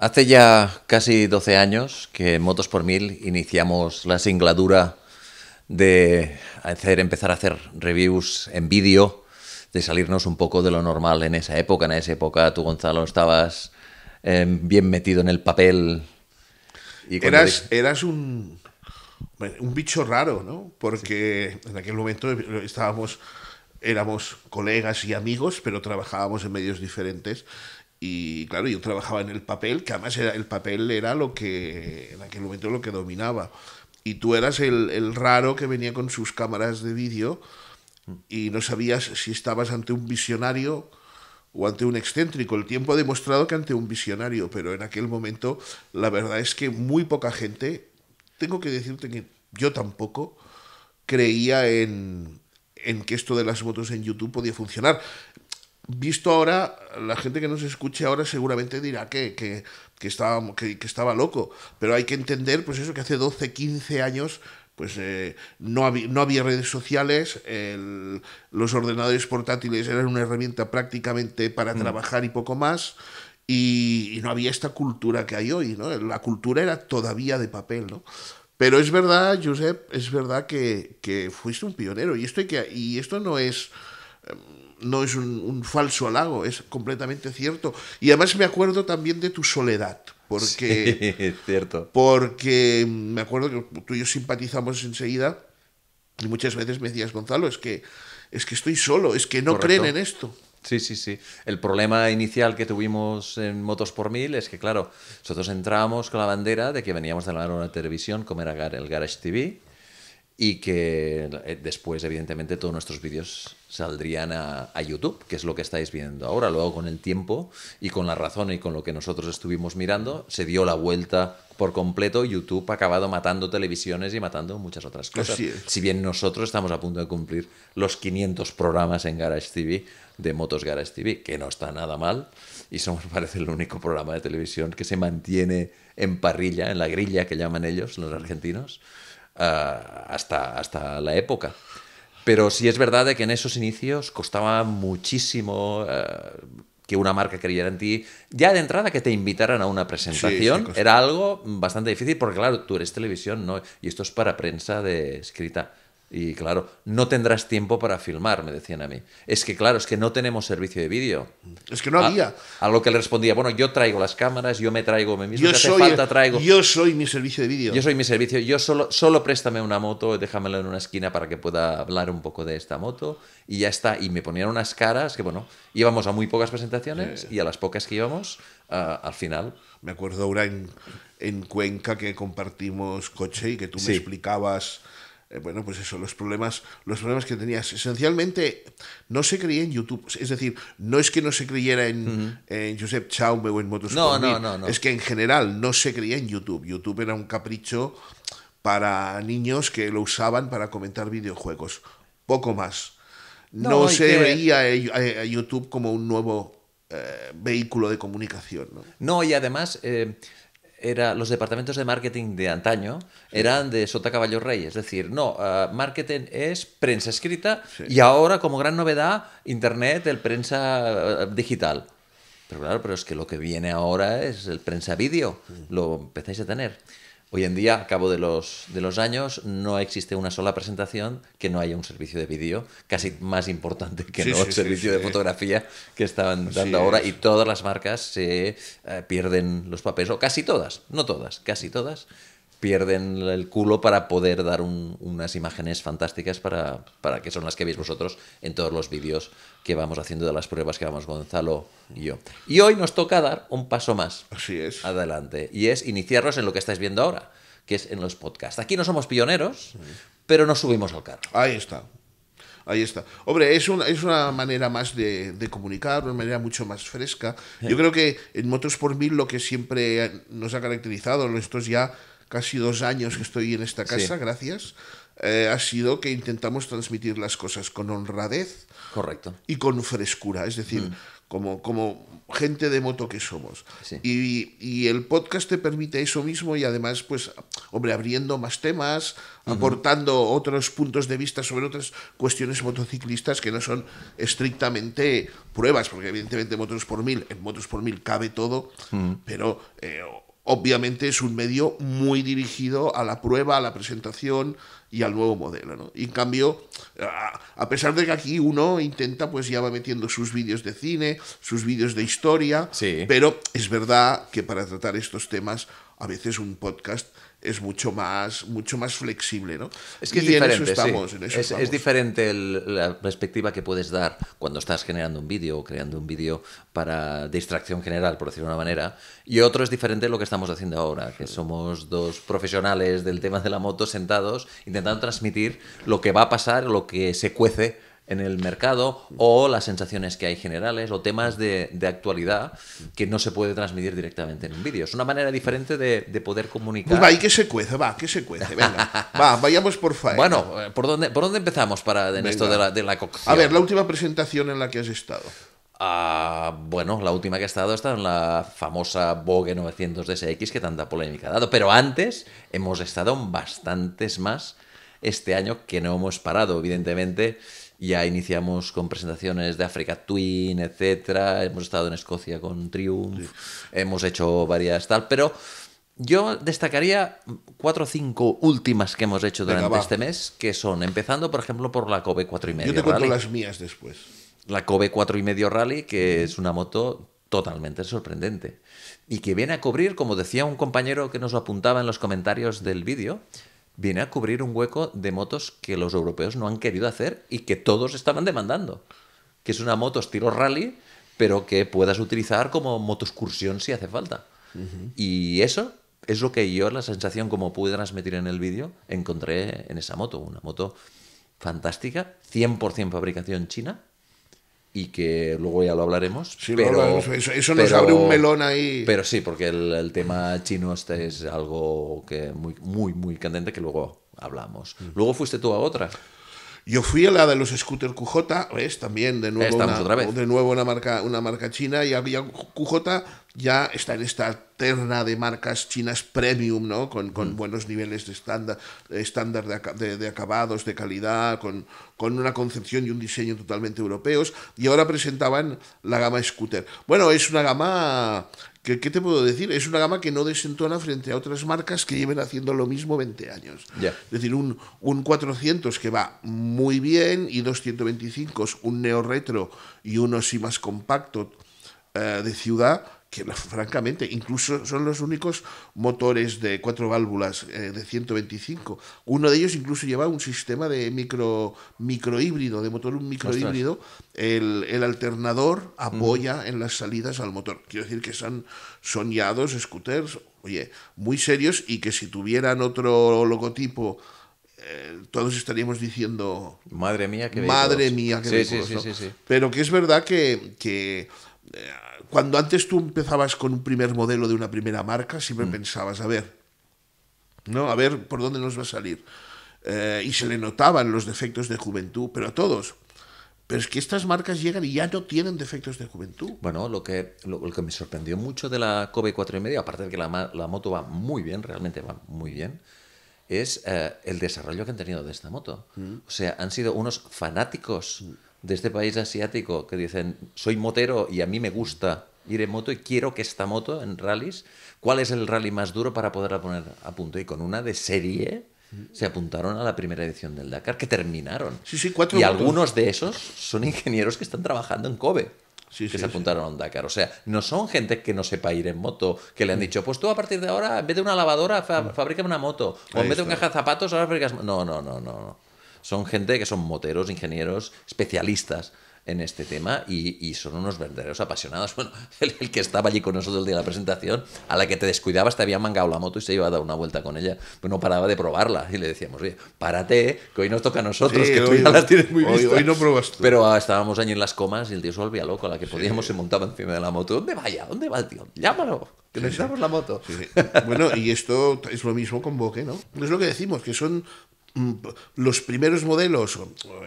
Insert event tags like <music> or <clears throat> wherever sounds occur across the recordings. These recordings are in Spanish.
Hace ya casi 12 años que Motos por Mil iniciamos la singladura de hacer, empezar a hacer reviews en vídeo, de salirnos un poco de lo normal en esa época. En esa época tú, Gonzalo, estabas em, bien metido en el papel. eras, un, bicho raro, ¿no? Porque en aquel momento estábamos, éramos colegas y amigos, pero trabajábamos en medios diferentes y claro, yo trabajaba en el papel, que además el papel era lo que en aquel momento lo que dominaba. Y tú eras el, raro que venía con sus cámaras de vídeo y no sabías si estabas ante un visionario o ante un excéntrico. El tiempo ha demostrado que ante un visionario, pero en aquel momento la verdad es que muy poca gente, tengo que decirte que yo tampoco, creía en, que esto de las fotos en YouTube podía funcionar visto ahora, la gente que nos escuche ahora seguramente dirá que, que, que estaba, loco, pero hay que entender pues eso, que hace 12, 15 años pues eh, no, había, no había redes sociales, los ordenadores portátiles eran una herramienta prácticamente para mm. trabajar y poco más, y, no había esta cultura que hay hoy, ¿no? La cultura era todavía de papel, ¿no? Pero es verdad, Josep, es verdad que, que fuiste un pionero, y esto, y esto no es... Em, no es un, falso halago, es completamente cierto. Y además me acuerdo también de tu soledad, porque, <laughs> es cierto. porque me acuerdo que tú y yo simpatizamos enseguida y muchas veces me decías, Gonzalo, es que, es que estoy solo, es que no creen en esto. Sí, sí, sí. El problema inicial que tuvimos en Motos por Mil es que, claro, nosotros entrábamos con la bandera de que veníamos de la televisión, como era el Garage TV, y que eh, después, evidentemente, todos nuestros vídeos saldrían a, YouTube, que es lo que estáis viendo ahora. Luego, con el tiempo y con la razón y con lo que nosotros estuvimos mirando, se dio la vuelta por completo. YouTube ha acabado matando televisiones y matando muchas otras cosas. Si bien nosotros estamos a punto de cumplir los 500 programas en Garage TV de Motos Garage TV, que no está nada mal, y somos, <laughs> parece, el único programa de televisión que se mantiene en parrilla, en la grilla que llaman ellos, los argentinos eh, hasta, hasta la época. Pero si es verdad de que en esos inicios costaba muchísimo eh, que una marca creyera en ti. Ya de entrada que te invitaran a una presentación era algo bastante difícil porque claro, tú eres televisión ¿no? y esto es para prensa de escrita. Y claro, no tendrás tiempo para filmar, me decían a mí. Es que claro, es que no tenemos servicio de vídeo. Es que no había. A, lo que le respondía, bueno, yo traigo las cámaras, yo me traigo me mismo, yo falta traigo. Yo soy mi servicio de vídeo. Yo soy mi servicio, yo solo, solo préstame una moto, déjamela en una esquina para que pueda hablar un poco de esta moto y ya está. Y me ponían unas caras que, bueno, íbamos a muy pocas presentaciones y a las pocas que íbamos, al final. Me acuerdo ahora en, Cuenca que compartimos coche y que tú me explicabas eh, bueno, pues eso, los problemas, los problemas que tenías. Esencialmente, no se creía en YouTube. Es decir, no es que no se creyera en, joseph en Josep Chaume o en Motos. No, no, no, no, Es que en general no se creía en YouTube. YouTube era un capricho para niños que lo usaban para comentar videojuegos. Poco más. No, se veía a YouTube como un nuevo eh, vehículo de comunicación. ¿no? y además, eh, era los departamentos de marketing de antaño eran de Sota Caballo Rey, es decir, no, eh, marketing es prensa escrita y ahora como gran novedad internet, el prensa eh, digital. Pero claro, pero es que lo que viene ahora es el prensa vídeo, lo empezáis a tener. Hoy en día, a cabo de los, de los años, no existe una sola presentación que no haya un servicio de vídeo, casi más importante que el servicio de fotografía que están dando ahora, y todas las marcas se eh, pierden los papeles, o casi todas, no todas, casi todas, pierden el culo para poder dar unas imágenes fantásticas para, para, que son las que veis vosotros en todos los vídeos que vamos haciendo de las pruebas que vamos Gonzalo y yo. Y hoy nos toca dar un paso más. Así es. Adelante. Y es iniciarnos en lo que estáis viendo ahora, que es en los podcasts. Aquí no somos pioneros, pero nos subimos al carro. Ahí está. Ahí está. Hombre, es una, es una manera más de, de, comunicar, una manera mucho más fresca. Yo eh. creo que en Motos por Mil lo que siempre nos ha caracterizado, esto es ya casi dos años que estoy en esta casa, gracias, eh, ha sido que intentamos transmitir las cosas con honradez Correcto. y con frescura, es decir, mm. como, como gente de moto que somos. Y, el podcast te permite eso mismo y además, pues, hombre, abriendo más temas, aportando otros puntos de vista sobre otras cuestiones motociclistas que no son estrictamente pruebas, porque evidentemente motos por mil, en motos por mil cabe todo, mm. pero... Eh, obviamente es un medio muy dirigido a la prueba, a la presentación y al nuevo modelo. en cambio, a pesar de que aquí uno intenta, pues ya va metiendo sus vídeos de cine, sus vídeos de historia, pero es verdad que para tratar estos temas a veces un podcast es mucho más, mucho más flexible, ¿no? Es que es diferente. estamos, es, diferente la perspectiva que puedes dar cuando estás generando un vídeo o creando un vídeo para distracción general, por decirlo de una manera. Y otro es diferente lo que estamos haciendo ahora, que somos dos profesionales del tema de la moto sentados intentando transmitir lo que va a pasar, lo que se cuece en el mercado o las sensaciones que hay generales o temas de, de actualidad que no se puede transmitir directamente en un vídeo. Es una manera diferente de, poder comunicar. Pues va, y que se cuece, va, que se cuece, venga. va, <laughs> vayamos por faena. Bueno, eh, ¿por dónde, por dónde empezamos para, en esto de la, de cocción? A ver, la última presentación en la que has estado. Ah, bueno, la última que ha estado está en la famosa Vogue 900 DSX que tanta polémica ha dado. Pero antes hemos estado en bastantes más este año que no hemos parado, evidentemente. Ya iniciamos con presentaciones de Africa Twin, etcétera. Hemos estado en Escocia con Triumph. Hemos hecho varias tal, pero yo destacaría cuatro o cinco últimas que hemos hecho durante este mes, que son, empezando por ejemplo por la Kobe 4 y medio. Yo te cuento las mías después. La Kobe 4 y medio Rally, que es una moto totalmente sorprendente y que viene a cubrir, como decía un compañero que nos lo apuntaba en los comentarios del vídeo, viene a cubrir un hueco de motos que los europeos no han querido hacer y que todos estaban demandando. Que es una moto estilo rally, pero que puedas utilizar como excursión si hace falta. Y eso es lo que yo, la sensación como pude transmitir en el vídeo, encontré en esa moto. Una moto fantástica, 100% fabricación china, y que luego ya lo hablaremos. Sí, pero, Eso, nos abre un melón ahí. Pero sí, porque el, tema chino este es algo que muy, muy, muy candente que luego hablamos. Mm. Luego fuiste tú a otra. Yo fui a la de los scooters QJ, ¿ves? También de nuevo, de nuevo una marca, una marca china y había QJ ya está en esta terna de marcas chinas premium, ¿no? con, mm. buenos niveles de estándar, de, acabados, de calidad, con, una concepción y un diseño totalmente europeos. Y ahora presentaban la gama Scooter. Bueno, es una gama ¿Qué, ¿qué, te puedo decir? Es una gama que no desentona frente a otras marcas que lleven haciendo lo mismo 20 años. Es decir, un, un 400 que va muy bien y 225, un neo retro y uno sí más compacto eh, de ciudad que <laughs> francamente incluso son los únicos motores de cuatro válvulas eh, de 125. Uno de ellos incluso lleva un sistema de micro, micro híbrido, de motor un micro híbrido. El, alternador mm. apoya en las salidas al motor. Quiero decir que son, soñados scooters, oye, muy serios y que si tuvieran otro logotipo... Eh, todos estaríamos diciendo madre mía que madre mía que sí, pero que es verdad que, que cuando antes tú empezabas con un primer modelo de una primera marca, siempre mm. pensabas, a ver, ¿no? A ver por dónde nos va a salir. Eh, y se le notaban los defectos de juventud, pero a todos. Pero es que estas marcas llegan y ya no tienen defectos de juventud. Bueno, lo que, lo, que me sorprendió mucho de la Kobe 4 y medio, aparte de que la, la, moto va muy bien, realmente va muy bien, es eh, el desarrollo que han tenido de esta moto. Mm. O sea, han sido unos fanáticos. Mm de este país asiático que dicen, soy motero y a mí me gusta ir en moto y quiero que esta moto en rallies, ¿cuál es el rally más duro para poderla poner a punto? Y con una de serie se apuntaron a la primera edición del Dakar, que terminaron. Sí, sí, cuatro y algunos de esos son ingenieros que están trabajando en Kobe. que se apuntaron a Dakar. O sea, no son gente que no sepa ir en moto, que le han mm. dicho, pues tú a partir de ahora, vete vez una lavadora, mm. fabrica una moto. O vete vez un caja de zapatos, ahora fabricas. no, no, no. no. Son gente que son moteros, ingenieros, especialistas en este tema y, son unos verdaderos apasionados. <laughs> Bueno, el, que estaba allí con nosotros el día de la presentación, a la que te descuidabas, te había mangado la moto y se iba a dar una vuelta con ella, pero no paraba de probarla. Y le decíamos, oye, párate, que hoy nos toca a nosotros, que tú ya la tienes muy bien hoy no probas tú. Pero ah, estábamos allí en las comas y el tío se volvía loco, a la que podíamos se montaba encima de la moto. ¿Dónde vaya? ¿Dónde va el tío? Llámalo. Que necesitamos la moto. bueno, y esto es lo mismo con Boque, ¿no? Es lo que decimos, que son Mm, los primeros modelos,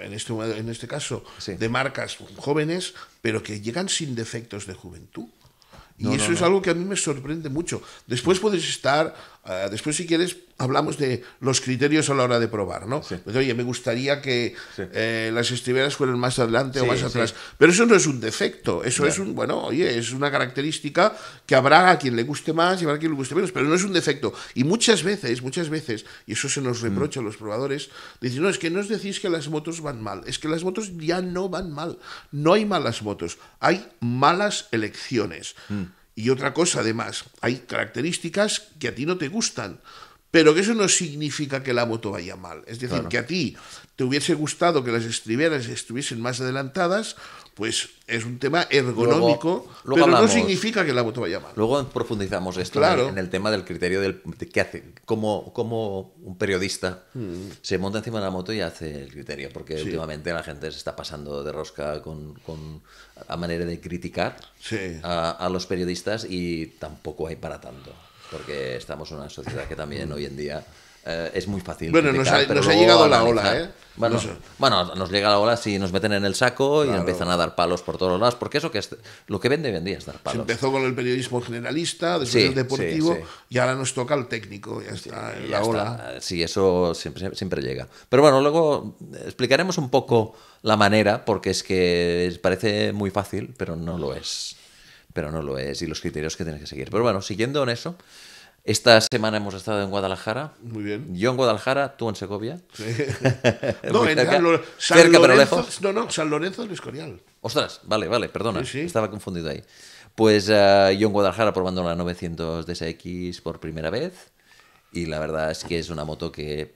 en este, en este caso, de marcas jóvenes, pero que llegan sin defectos de juventud. Y eso es algo que a mí me sorprende mucho. Después puedes estar eh, después, si quieres, hablamos de los criterios a la hora de probar, ¿no? oye, me gustaría que eh, las estriberas fueran más adelante o más atrás. Pero eso no es un defecto, eso es un, bueno, oye, es una característica que habrá a quien le guste más y habrá a quien le guste menos, pero no es un defecto. Y muchas veces, muchas veces, y eso se nos mm. reprocha a los probadores, dicen, no, es que no os decís que las motos van mal, es que las motos ya no van mal, no hay malas motos, hay malas elecciones. Mm. Y otra cosa, además, hay características que a ti no te gustan. Pero que eso no significa que la moto vaya mal. Es decir, que a ti te hubiese gustado que las estriberas estuviesen más adelantadas, pues es un tema ergonómico, pero no significa que la moto vaya mal. Luego profundizamos esto en, el, tema del criterio del de hace, cómo, cómo un periodista mm. se monta encima de la moto y hace el criterio, porque últimamente la gente se está pasando de rosca con, a manera de criticar a los periodistas y tampoco hay para tanto porque estamos en una sociedad que también hoy en día eh, es muy fácil. Bueno, nos ha, llegado la ola, ¿eh? Bueno nos... llega la ola si nos meten en el saco y empiezan a dar palos por todos lados, porque eso que es, lo que vende día es dar palos. empezó con el periodismo generalista, después el deportivo, y ahora nos toca el técnico, ya está, la ola. Sí, eso siempre, siempre llega. Pero bueno, luego explicaremos un poco la manera, porque es que parece muy fácil, pero no lo es pero no lo es, y los criterios que tienes que seguir. Pero bueno, siguiendo en eso, esta semana hemos estado en Guadalajara. Muy bien. Yo en Guadalajara, tú en Segovia. no, en San, Lorenzo, No, no, San Lorenzo del Escorial. Ostras, vale, vale, perdona. Estaba confundido ahí. Pues eh, yo en Guadalajara probando la 900 DSX por primera vez. Y la verdad es que es una moto que.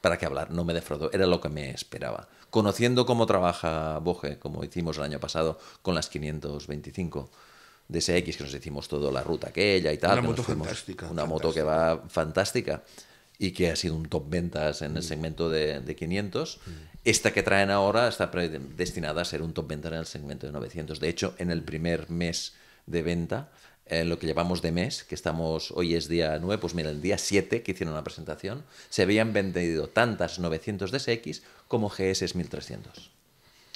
¿Para qué hablar? No me defraudó. Era lo que me esperaba. Conociendo cómo trabaja Boje, como hicimos el año pasado con las 525 DSX, que nos hicimos toda la ruta aquella y tal. Una moto fantástica. Una moto que va fantástica y que ha sido un top ventas en el mm. segmento de, de 500. Mm. Esta que traen ahora está destinada a ser un top ventas en el segmento de 900. De hecho, en el mm. primer mes de venta, en eh, lo que llevamos de mes, que estamos hoy es día 9, pues mira, el día 7 que hicieron la presentación, se habían vendido tantas 900 DSX como GS 1300.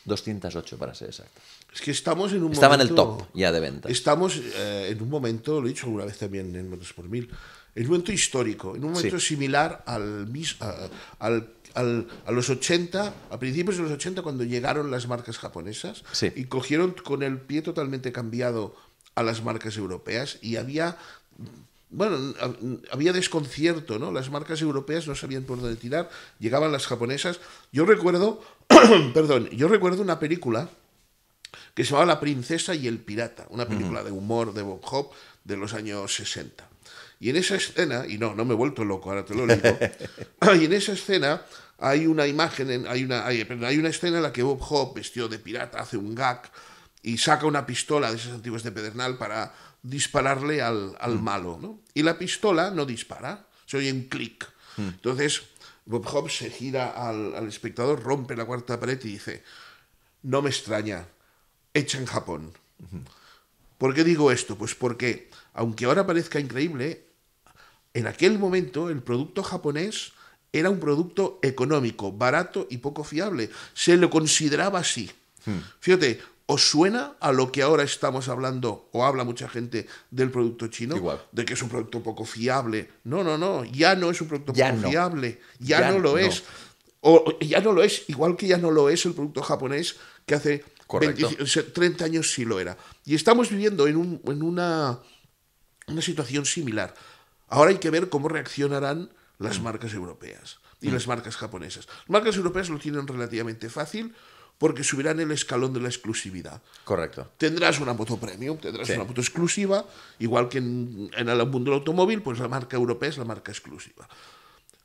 208 para ser exacto. Es que estamos en un Estaba en el top ya de venta. Estamos eh, en un momento, lo he dicho alguna vez también en Motos por Mil, en un momento histórico, en un momento similar al, a, al, al, a los 80, a principios de los 80, cuando llegaron las marcas japonesas y cogieron con el pie totalmente cambiado a las marcas europeas y había bueno, había desconcierto, ¿no? Las marcas europeas no sabían por dónde tirar, llegaban las japonesas. Yo recuerdo, <clears throat> perdón, yo recuerdo una película que se llamaba La princesa y el pirata, una película de humor de Bob Hope de los años 60. Y en esa escena, y no, no me he vuelto loco, ahora te lo digo, <laughs> y en esa escena hay una imagen, hay, una, hay, una escena en la que Bob Hope, vestido de pirata, hace un gag y saca una pistola de esas antiguas de Pedernal para dispararle al, mm. malo, ¿no? Y la pistola no dispara, se oye un clic. Mm. Entonces, Bob Hope se gira al, al espectador, rompe la cuarta pared y dice, no me extraña, hecha en Japón. ¿Por qué digo esto? Pues porque, aunque ahora parezca increíble, en aquel momento el producto japonés era un producto económico, barato y poco fiable. Se lo consideraba así. Hmm. Fíjate, ¿os suena a lo que ahora estamos hablando o habla mucha gente del producto chino? Igual. De que es un producto poco fiable. No, no, no, ya no es un producto poco fiable, ya, no lo es. O ya no lo es, igual que ya no lo es el producto japonés que hace 30 años sí lo era. Y estamos viviendo en, una, una situación similar. Ahora hay que ver cómo reaccionarán las marcas europeas y las marcas japonesas. Las marcas europeas lo tienen relativamente fácil porque subirán el escalón de la exclusividad. Correcto. Tendrás una moto premium, tendrás una moto exclusiva, igual que en, en, el mundo del automóvil, pues la marca europea es la marca exclusiva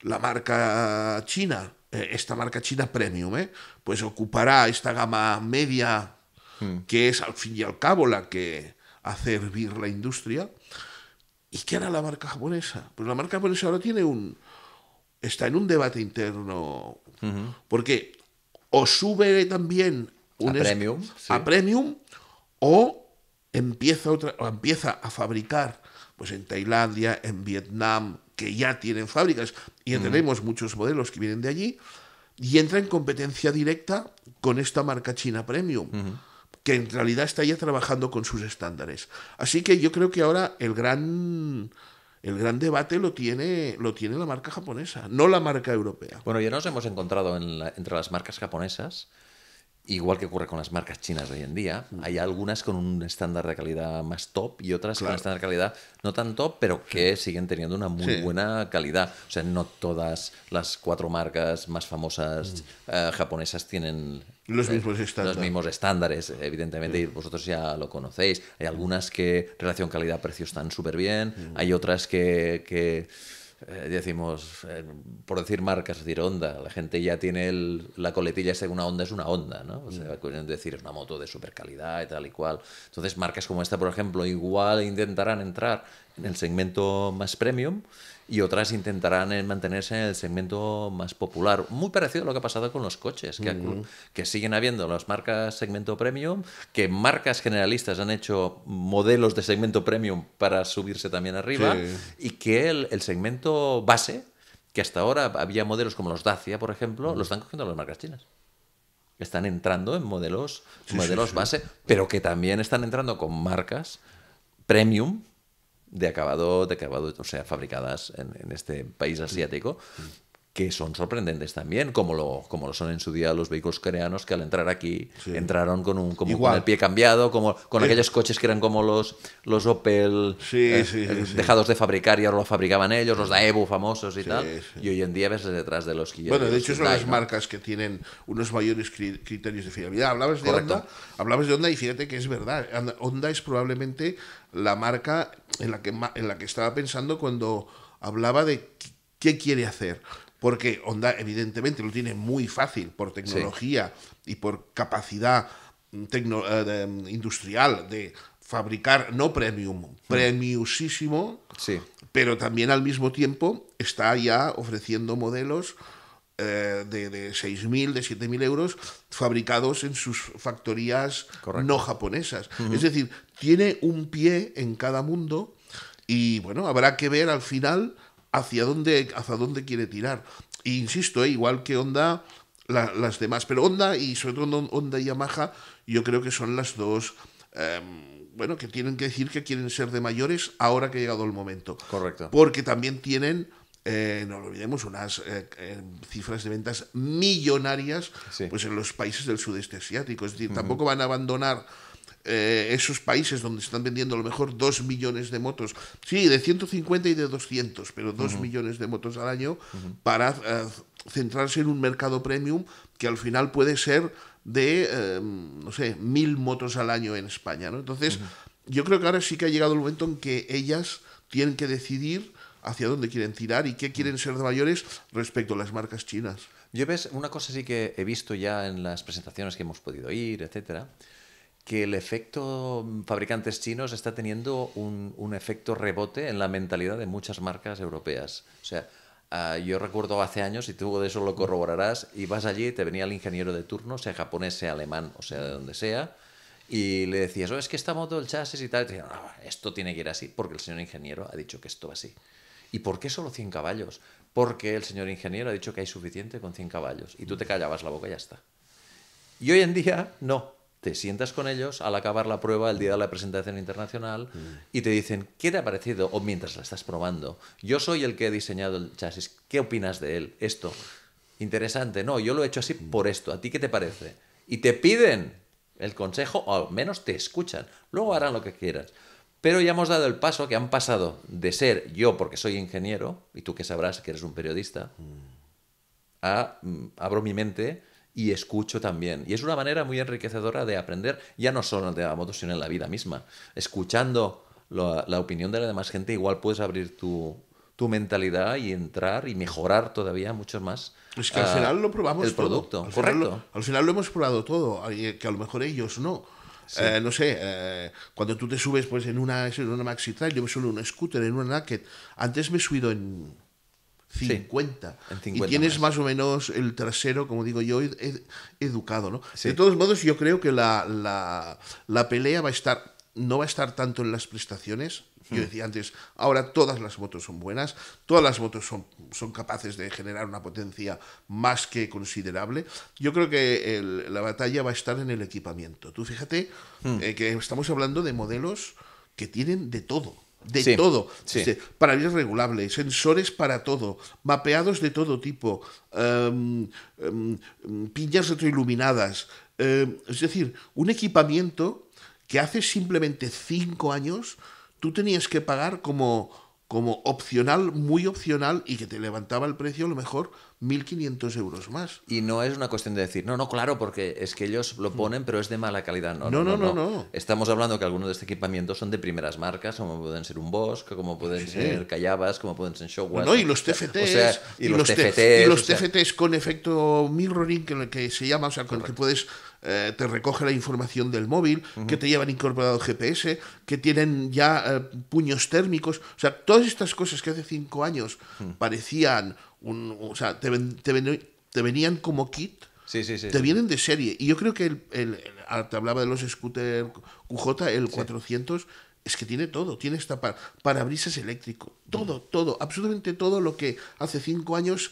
la marca china, eh, esta marca china premium, eh, pues ocupará esta gama media, hmm. que es al fin y al cabo la que hace hervir la industria. ¿Y qué hará la marca japonesa? Pues la marca japonesa ahora tiene un. está en un debate interno. Porque o sube también un a premium, a premium o empieza otra o empieza a fabricar pues en Tailandia, en Vietnam, que ya tienen fábricas y tenemos mm. muchos modelos que vienen de allí y entra en competencia directa con esta marca china premium. que en realidad está ya trabajando con sus estándares. Así que yo creo que ahora el gran, el gran debate lo tiene, lo tiene la marca japonesa, no la marca europea. Bueno, ya nos hemos encontrado entre las marcas japonesas Igual que ocurre con las marcas chinas de hoy en día, mm. hay algunas con un estándar de calidad más top y otras con un estándar de calidad no tan top, pero que siguen teniendo una muy buena calidad. O sea, no todas las cuatro marcas más famosas mm. eh, japonesas tienen los eh, mismos, estándares, evidentemente, y vosotros ya lo conocéis. Hay algunas que relación calidad-precio están súper bien, mm. hay otras que eh, decimos, eh, por decir marcas, decir onda la gente ya tiene la coletilla, según una onda es una onda ¿no? O sea, mm. pues, decir es una moto de super calidad y tal y cual. Entonces, marcas como esta, por ejemplo, igual intentarán entrar en el segmento más premium y otras intentarán mantenerse en el segmento más popular. Muy parecido a lo que ha pasado con los coches, que, siguen habiendo las marcas segmento premium, que marcas generalistas han hecho modelos de segmento premium para subirse también arriba y que el, segmento base, que hasta ahora había modelos como los Dacia, por ejemplo, los están cogiendo las marcas chinas están entrando en modelos, modelos base, pero que también están entrando con marcas premium de acabado, de acabado, o sea, fabricadas en, en este país asiático. Mm que son sorprendentes también, como lo, como lo son en su día los vehículos coreanos que al entrar aquí entraron con un como con el pie cambiado, como con aquellos coches que eran como los, los Opel eh, eh, dejados de fabricar y ahora lo fabricaban ellos, los Daewoo famosos y tal. Y hoy en día ves detrás de los que Bueno, de hecho son las marcas que tienen unos mayores criterios de fiabilidad. Hablabas de Honda, hablabas de Honda y fíjate que es verdad, Honda es probablemente la marca en la que en la que estaba pensando cuando hablaba de qué quiere hacer porque Honda evidentemente lo tiene muy fácil por tecnología y por capacidad mm, eh, mm, industrial de fabricar no premium, mm. premiusísimo, pero también al mismo tiempo está ya ofreciendo modelos eh, de, 6.000, de 7.000 euros fabricados en sus factorías no japonesas. Es decir, tiene un pie en cada mundo y bueno, habrá que ver al final hacia dónde, hacia dónde quiere tirar. E insisto, eh, igual que Honda, las demás, pero Honda y sobre todo Honda y Yamaha, yo creo que son las dos. Em, bueno, que tienen que decir que quieren ser de mayores ahora que ha llegado el momento. Correcto. Porque también tienen eh, no lo olvidemos, unas eh, em, cifras de ventas millonarias pues en los países del sudeste asiático. Es decir, tampoco van a abandonar eh, esos países donde están vendiendo a lo mejor 2 millones de motos, sí, de 150 y de 200, pero 2 millones de motos al año, para eh, centrarse en un mercado premium que al final puede ser de, em, no sé, mil motos al año en España. ¿no? Entonces, yo creo que ahora sí que ha llegado el momento en que ellas tienen que decidir hacia dónde quieren tirar y qué quieren ser de mayores respecto a las marcas chinas. Yo ves, una cosa sí que he visto ya en las presentaciones que hemos podido ir, etcétera, el efecto mm, fabricantes chinos está teniendo un, efecto rebote en la mentalidad de muchas marcas europeas. O sea, ah, yo recuerdo hace años, y tú de eso lo corroborarás, ibas allí te venía el ingeniero de turno, sea japonés, sea alemán, o sea, de donde sea, y le decías, oh, es que esta moto, el chasis y tal, y te decían, esto tiene que ir así, porque el señor ingeniero ha dicho que esto va así. ¿Y por qué solo 100 caballos? Porque el señor ingeniero ha dicho que hay suficiente con 100 caballos, y tú te callabas la boca y ya está. Y hoy en día, no te sientas con ellos al acabar la prueba el día de la presentación internacional mm. y te dicen, ¿qué te ha parecido? O mientras la estás probando, yo soy el que he diseñado el chasis, ¿qué opinas de él? Esto, interesante, no, yo lo he hecho así mm. por esto, ¿a ti qué te parece? Y te piden el consejo, o al menos te escuchan, luego harán lo que quieras. Pero ya hemos dado el paso que han pasado de ser yo, porque soy ingeniero, y tú que sabrás que eres un periodista, mm. a abro mi mente y escucho también. Y es una manera muy enriquecedora de aprender, ya no solo en la moto, sino en la vida misma. Escuchando la, opinión de la demás gente, igual puedes abrir tu, mentalidad y entrar y mejorar todavía mucho más. Es que al ah, final lo probamos el producto, al correcto. Final lo, al final lo hemos probado todo, eh, que a lo mejor ellos no. Eh, no sé, eh, cuando tú te subes pues, en, una, una Maxi Trail, yo me subo en un scooter, en una Naked. Antes me he subido en, 50. y tienes más. o menos el trasero, como digo yo, educado, ¿no? De todos modos, yo creo que la, la, la, pelea va a estar, no va a estar tanto en las prestaciones. Yo hmm. decía antes, ahora todas las motos son buenas, todas las motos son, capaces de generar una potencia más que considerable. Yo creo que la batalla va a estar en el equipamiento. Tú fíjate hmm. eh, que estamos hablando de modelos que tienen de todo de todo. para vías regulables, sensores para todo, mapeados de todo tipo, em, em, piñas retroiluminadas. Em, es decir, un equipamiento que hace simplemente cinco años tú tenías que pagar como, como opcional, muy opcional, y que te levantaba el precio a lo mejor 1.500 euros más. Y no es una cuestión de decir, no, no, claro, porque es que ellos lo ponen, pero es de mala calidad. No, no, no. no, Estamos hablando que algunos de este equipamiento son de primeras marcas, como pueden ser un Bosch, como pueden ser Callabas, como pueden ser show No, y los TFTs. y, los, TFTs. Y los TFTs, con efecto mirroring, que, se llama, o sea, con el que puedes eh, te recoge la información del móvil, que te llevan incorporado GPS, que tienen ya eh, puños térmicos. O sea, todas estas cosas que hace cinco años parecían o sea, te, venían como kit. Te vienen de serie. Y yo creo que el, ah, te hablaba de los scooters QJ, el 400, es que tiene todo. Tiene esta para, parabrisas eléctrico. Todo, todo. Absolutamente todo lo que hace cinco años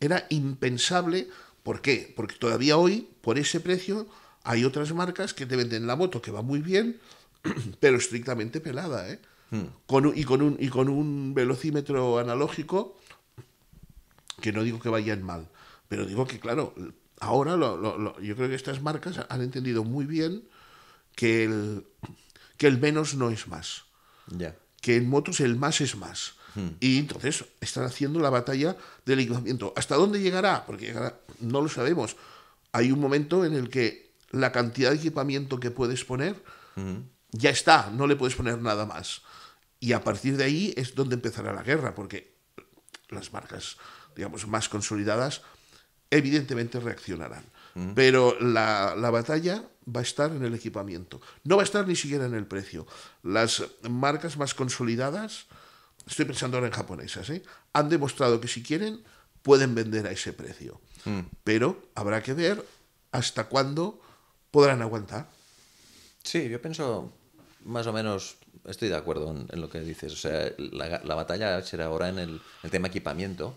era impensable. ¿Por qué? Porque todavía hoy, por ese precio, hay otras marcas que te venden la moto que va muy bien, <clears throat> pero estrictamente pelada, ¿eh? hmm. y, con y con un velocímetro analógico que no digo que vayan mal, pero digo que, claro, ahora yo creo que estas marcas han entendido muy bien que el, que el menos no es más. Que en motos el más es más. Hmm. Y entonces están haciendo la batalla del equipamiento. ¿Hasta dónde llegará? Porque no lo sabemos. Hay un momento en el que la cantidad de equipamiento que puedes poner hmm. ya está, no le puedes poner nada más. Y a partir de ahí es donde empezará la guerra, porque las marcas digamos, más consolidadas, evidentemente reaccionarán. Mm. Pero la, batalla va a estar en el equipamiento, no va a estar ni siquiera en el precio. Las marcas más consolidadas, estoy pensando ahora en japonesas, ¿eh? han demostrado que si quieren pueden vender a ese precio. Mm. Pero habrá que ver hasta cuándo podrán aguantar. Sí, yo pienso más o menos estoy de acuerdo en, lo que dices. la, batalla será ahora en el tema equipamiento.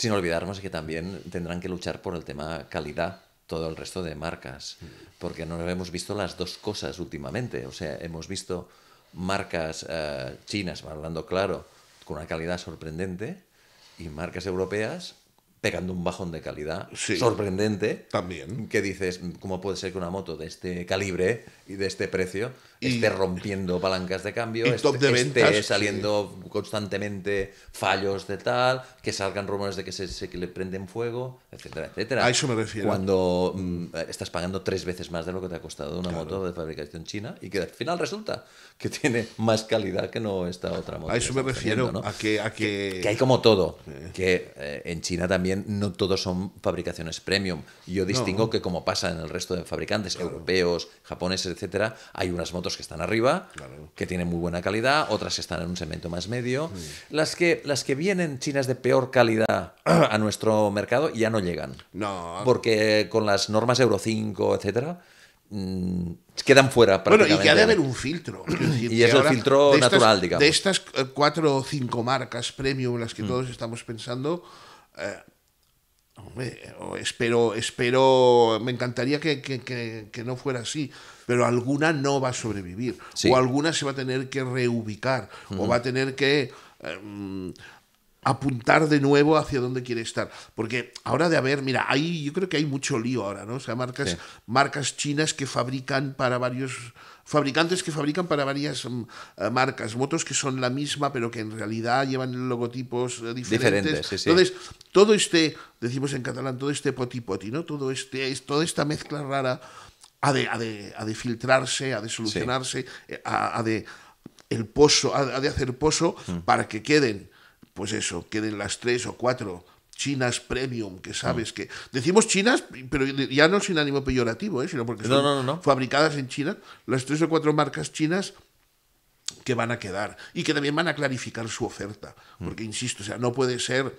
Sin olvidarnos que también tendrán que luchar por el tema calidad todo el resto de marcas, porque no hemos visto las dos cosas últimamente. O sea, hemos visto marcas eh, chinas, hablando claro, con una calidad sorprendente, y marcas europeas pegando un bajón de calidad sorprendente. También. Que dices, ¿cómo puede ser que una moto de este calibre de este precio esté rompiendo palancas de cambio, esté saliendo constantemente fallos de tal, que salgan rumores de que se, que le prenden fuego, etcétera, etcétera. A eso me refiero. Cuando mm, estás pagando tres veces más de lo que te ha costado una moto de fabricación china y que al final resulta que tiene más calidad que no esta otra moto. A eso me refiero, a, que, que... hay como todo, que eh, en China también no todos son fabricaciones premium. Yo distingo que como pasa en el resto de fabricantes europeos, japoneses, etcétera, hay unas motos que están arriba, que tienen muy buena calidad, otras que están en un segmento más medio. Mm. Las, que, las que vienen chinas de peor calidad a nuestro mercado ya no llegan. No. Porque con las normas Euro 5, etcétera, mm, quedan fuera. Bueno, y que ha de haber un filtro. <clears throat> y es el filtro natural, digamos. De estas eh, cuatro o cinco marcas premium en las que mm. todos estamos pensando, eh, espero, espero, me encantaría que, no fuera así, pero alguna no va a sobrevivir, o alguna se va a tener que reubicar, o va a tener que em, apuntar de nuevo hacia dónde quiere estar. Porque ahora de haber, mira, ahí yo creo que hay mucho lío ahora, ¿no? O sea, marcas, marcas chinas que fabrican para varios fabricantes que fabrican para varias mm, eh, marcas, motos que son la misma, pero que en realidad llevan logotipos eh, diferentes. Entonces, todo este, decimos en catalán, todo este potipoti, ¿no? Todo este, toda esta mezcla rara ha de, ha de, filtrarse, ha de solucionarse, eh, ha, de el pozo, ha de hacer pozo mm. para que queden, pues eso, queden las tres o cuatro chinas premium, que sabes mm. que... Decimos chinas, pero ya no sin ánimo peyorativo, ¿eh? sino porque son fabricadas en China, las tres o cuatro marcas chinas que van a quedar y que también van a clarificar su oferta. Mm. Porque, insisto, o sea, no puede ser,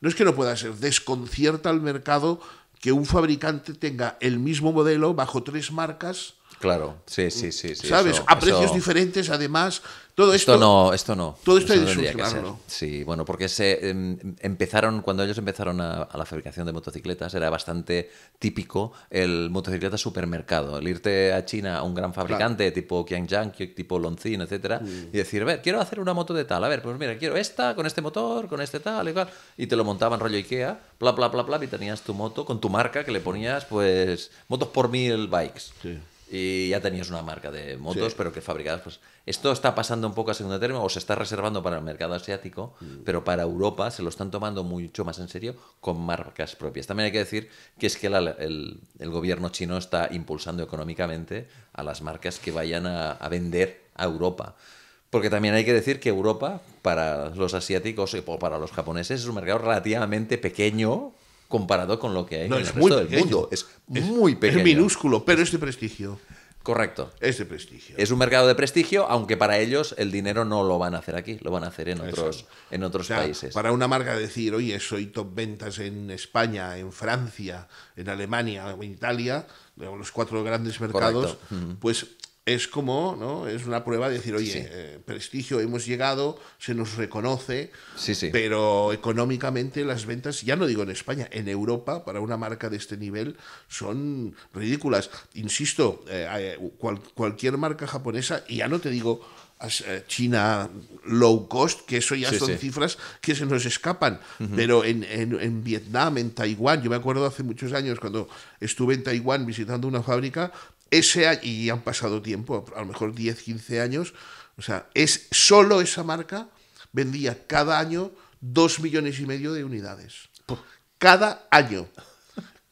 no es que no pueda ser, desconcierta al mercado que un fabricante tenga el mismo modelo bajo tres marcas Claro, sí, sí, sí. ¿Sabes? a precios diferentes, además. Todo esto, esto, no, esto no. Todo esto, hay que Sí, bueno, porque se em, empezaron cuando ellos empezaron a, la fabricación de motocicletas era bastante típico el motocicleta supermercado, el irte a China a un gran fabricante tipo Qianjiang, tipo Loncin, etcétera, mm. y decir, a ver, quiero hacer una moto de tal, a ver, pues mira, quiero esta con este motor, con este tal, igual, y te lo montaban rollo Ikea, bla bla bla bla, y tenías tu moto con tu marca que le ponías pues motos por mil bikes. Sí y ya tenías una marca de motos, pero que fabricadas. Pues, esto está pasando un poco a segundo término, o se está reservando para el mercado asiático, mm. pero para Europa se lo están tomando mucho más en serio con marcas propias. También hay que decir que es que el, gobierno chino está impulsando económicamente a las marcas que vayan a, a vender a Europa. Porque también hay que decir que Europa, para los asiáticos o para los japoneses, es un mercado relativamente pequeño comparado con lo que hay en el resto del mundo. Es, muy pequeño. Es minúsculo, pero es de prestigio. Correcto. Es de prestigio. Es un mercado de prestigio, aunque para ellos el dinero no lo van a hacer aquí, lo van a hacer en otros, en otros países. Para una marca decir, oye, soy top ventas en España, en Francia, en Alemania, en Italia, los cuatro grandes mercados, pues es como, ¿no? Es una prueba de decir, oye, eh, prestigio, hemos llegado, se nos reconoce, pero económicamente las ventas, ya no digo en España, en Europa, para una marca de este nivel, son ridículas. Insisto, eh, eh, cualquier marca japonesa, y ya no te digo China low cost, que eso ya son cifras que se nos escapan. Pero en, Vietnam, en Taiwán, yo me acuerdo hace muchos años cuando estuve en Taiwán visitando una fábrica ese y han pasado tiempo, a lo mejor 10, 15 años, o sea, es solo esa marca vendía cada año 2 millones y medio de unidades. Cada año.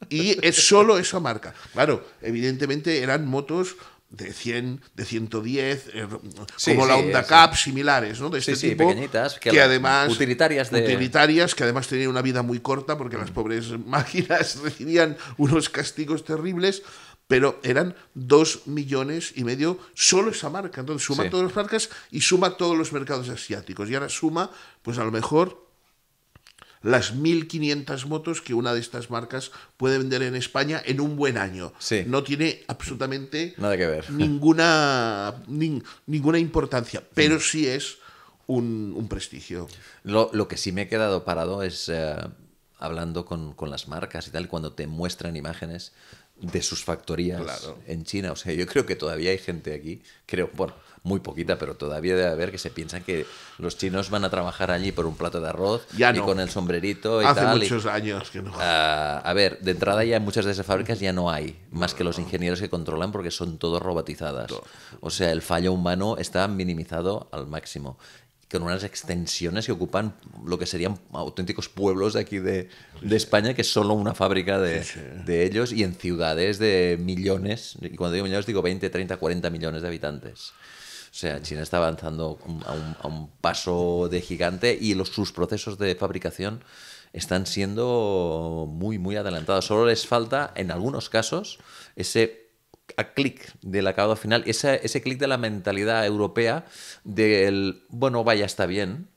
Y es solo esa marca. Claro, evidentemente eran motos de 100, de 110, eh, como la Honda Cup, similares, ¿no? De este tipo, pequeñitas, que, además utilitarias, utilitarias, que además tenían una vida muy corta porque las mm. pobres máquinas <laughs> recibían unos castigos terribles pero eran dos millones y medio solo esa marca. Entonces suma todas las marcas y suma todos los mercados asiáticos. Y ahora suma, pues a lo mejor las 1.500 motos que una de estas marcas puede vender en España en un buen año. No tiene absolutamente Ninguna, ninguna importancia, pero sí es un, prestigio. Lo, que sí me he quedado parado es eh, hablando con, con, las marcas y tal, cuando te muestran imágenes de sus factorías en China. O sea, yo creo que todavía hay gente aquí, creo, bueno, muy poquita, pero todavía debe haber que se piensan que los chinos van a trabajar allí por un plato de arroz y con el sombrerito y Hace muchos años que no. Ah, a ver, de entrada ya muchas de esas fábricas ya no hay, más que los ingenieros que controlan porque son todos robotizadas. O sea, el fallo humano está minimizado al máximo con unas extensiones que ocupan lo que serían auténticos pueblos de aquí de, España, que es solo una fábrica de, ellos, y en ciudades de millones, y cuando digo millones digo 20, 30, 40 millones de habitantes. O sea, China está avanzando a un, paso de gigante y sus procesos de fabricación están siendo muy, muy adelantados. Solo les falta, en algunos casos, ese a clic del acabado final, ese, ese clic de la mentalidad europea del, bueno, vaya, está bien,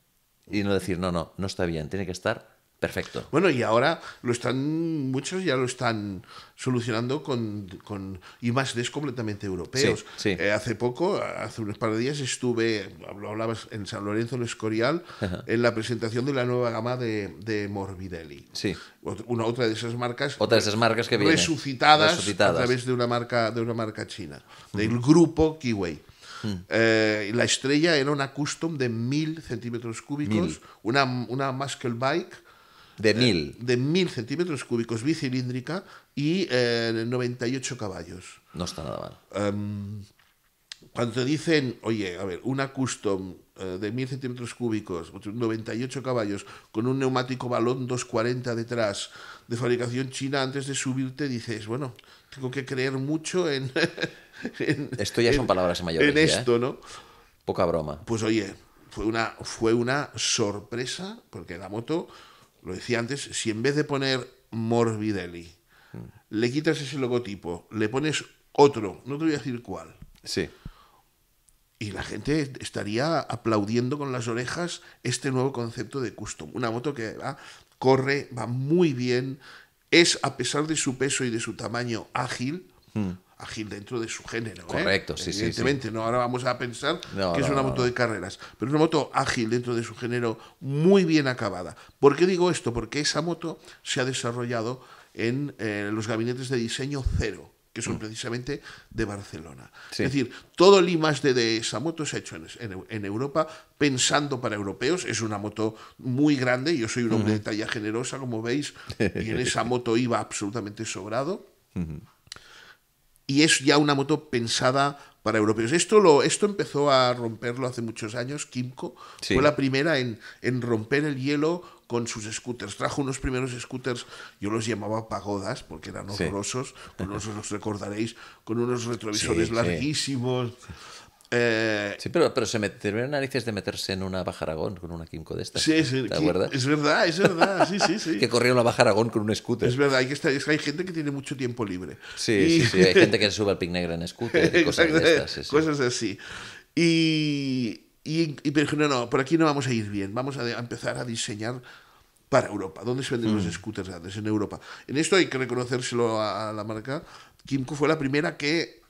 y no decir, no, no, no está bien, tiene que estar Perfecto. Bueno, y ahora lo están, muchos ya lo están solucionando con, con y más completamente europeos. Eh, hace poco, hace unos par de días, estuve, hablabas en San Lorenzo del Escorial, en la presentación de la nueva gama de, Morbidelli. Sí. Una otra de esas marcas. Otra de esas marcas que vienen. Resucitadas, a través de una marca, de una marca china, del grupo Kiway. Mm. Eh, la estrella era una custom de 1000 centímetros cúbicos, una, una muscle bike de eh, mil. de mil centímetros cúbicos bicilíndrica y 98 eh, caballos. No está nada mal. Em, cuando te dicen, oye, a ver, una custom eh, de mil centímetros cúbicos, 98 caballos, con un neumático balón 240 detrás, de fabricación china, antes de subirte dices, bueno, tengo que creer mucho en... <laughs> esto ya son palabras mayores. En esto, ¿no? Poca broma. Pues oye, fue una, fue una sorpresa, porque la moto lo decía antes, si en vez de poner Morbidelli, mm. le quitas ese logotipo, le pones otro, no te voy a decir cuál. Sí. Y la gente estaría aplaudiendo con las orejas este nuevo concepto de custom. Una moto que va, corre, va muy bien, es, a pesar de su peso y de su tamaño, ágil. Mm ágil dentro de su género. ¿eh? Correcto, sí, sí, Evidentemente, no ahora vamos a pensar que es una moto de carreras, pero es una moto ágil dentro de su género, muy bien acabada. ¿Por qué digo esto? Porque esa moto se ha desarrollado en eh, los gabinetes de diseño cero que son mm. precisamente de Barcelona. Es decir, todo el I más de esa moto se ha hecho en, Europa pensando para europeos. Es una moto muy grande, yo soy un hombre de talla generosa, como veis, y en esa moto iba absolutamente sobrado y es ya una moto pensada para europeos. Esto, lo, esto empezó a romperlo hace muchos años. Kimco fue la primera en, en romper el hielo con sus scooters. Trajo unos primeros scooters, yo los llamaba pagodas porque eran horrorosos, con <laughs> unos, los recordaréis, con unos retrovisores larguísimos. Eh, sí, pero, pero se me narices de meterse en una bajaragón con una Kimco de estas. Sí, sí ¿te acuerdas? es verdad, es verdad, sí, sí, sí. <laughs> que corría una bajaragón con un scooter. Es verdad, hay gente que tiene mucho tiempo libre. Sí, sí, sí, hay gente que <laughs> sube al Pic negro en scooter y cosas de estas. Cosas así. Y, y, pero no, no, por aquí no vamos a ir bien, vamos a, empezar a diseñar para Europa. ¿Dónde se venden los mm. scooters grandes? En Europa. En esto hay que reconocérselo a la marca. Kimco fue la primera que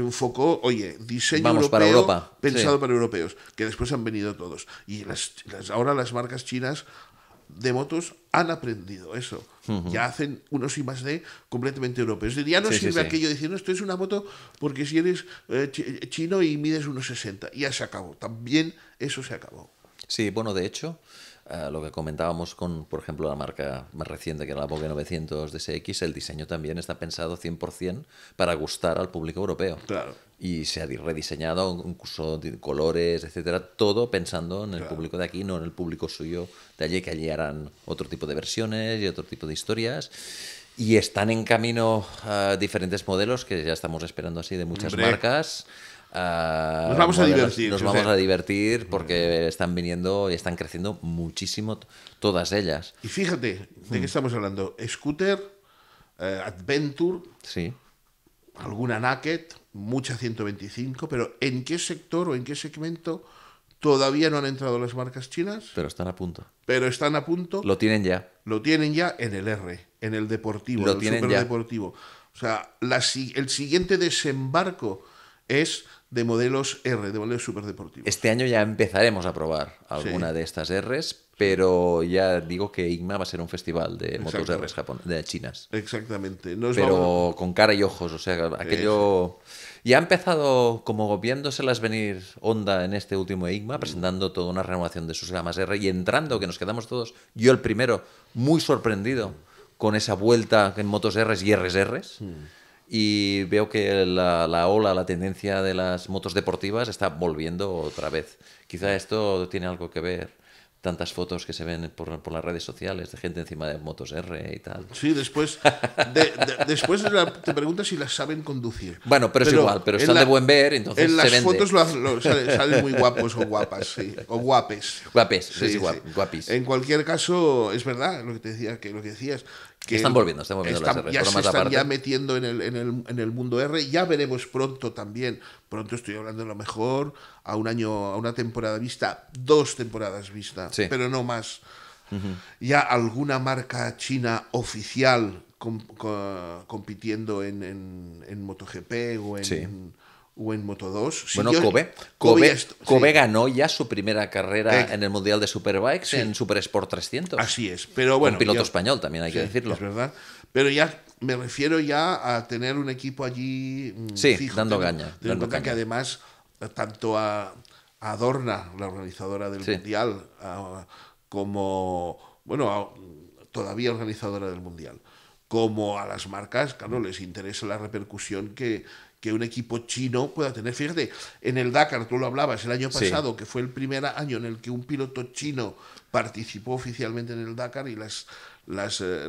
enfocó, oye, diseño europeo pensado para europeos, que después han venido todos. Y las, ahora las marcas chinas de motos han aprendido eso. Ya hacen unos I más de completamente europeos. Ya no sirve aquello diciendo decir, esto es una moto porque si eres eh, chino y mides unos 60. Ya se acabó. También eso se acabó. Sí, bueno, de hecho, lo que comentábamos con, por ejemplo, la marca más reciente que era la Vogue 900 DSX, el diseño también está pensado 100% para gustar al público europeo. Claro. Y se ha rediseñado, incluso colores, etcétera, todo pensando en el público de aquí, no en el público suyo de allí, que allí harán otro tipo de versiones y otro tipo de historias. Y están en camino ah, diferentes modelos que ya estamos esperando así de muchas marcas. Ah, nos vamos a divertir. Nos vamos a divertir porque están viniendo y están creciendo muchísimo todas ellas. Y fíjate, ¿de qué hmm. estamos hablando? Scooter, eh, Adventure, sí. alguna Naked, mucha 125, pero ¿en qué sector o en qué segmento todavía no han entrado las marcas chinas? Pero están a punto. Pero están a punto. Lo tienen ya. Lo tienen ya en el R, en el deportivo, lo en el tienen O sea, el siguiente desembarco es de modelos R, de modelos superdeportivos. Este año ya empezaremos a probar alguna de estas Rs, pero ya digo que IGMA va a ser un festival de motos Rs Japón, de chinas. Exactamente. pero con cara y ojos, o sea, aquello... y ha empezado como viéndoselas venir onda en este último IGMA, presentando toda una renovación de sus gamas R y entrando, que nos quedamos todos, yo el primero, muy sorprendido con esa vuelta en motos R y RSRs. Mm y veo que la, la, ola, la tendencia de las motos deportivas está volviendo otra vez. Quizá esto tiene algo que ver. Tantas fotos que se ven por, por las redes sociales de gente encima de motos R y tal. Sí, después, después te preguntas si las saben conducir. Bueno, pero, es igual, pero están de buen ver, entonces En las fotos salen, muy guapos o guapas, sí, o guapes. Guapes, es igual. Guapís. guapis. En cualquier caso, es verdad lo que te decía, que lo que decías. Que están volviendo, están volviendo Ya se están ya metiendo en el, en, el, mundo R. Ya veremos pronto también, pronto estoy hablando de lo mejor, a un año, a una temporada vista, dos temporadas vista, pero no más. Ya alguna marca china oficial compitiendo en, MotoGP o en o en Moto 2. bueno, Kobe, Kobe, ganó ya su primera carrera eh, en el Mundial de Superbikes en Super Sport 300. Así es, pero bueno. Un piloto español también hay que decirlo. Es verdad. Pero ya me refiero ya a tener un equipo allí mm, sí, dando gaña caña. que además eh, tanto a, Adorna, la organizadora del Mundial, como, bueno, todavía organizadora del Mundial, como a las marcas, claro, mm. les interesa la repercusión que, que un equipo chino pueda tener. Fíjate, en el Dakar, tú lo hablabas el año pasado, que fue el primer año en el que un piloto chino participó oficialmente en el Dakar y las, las, eh,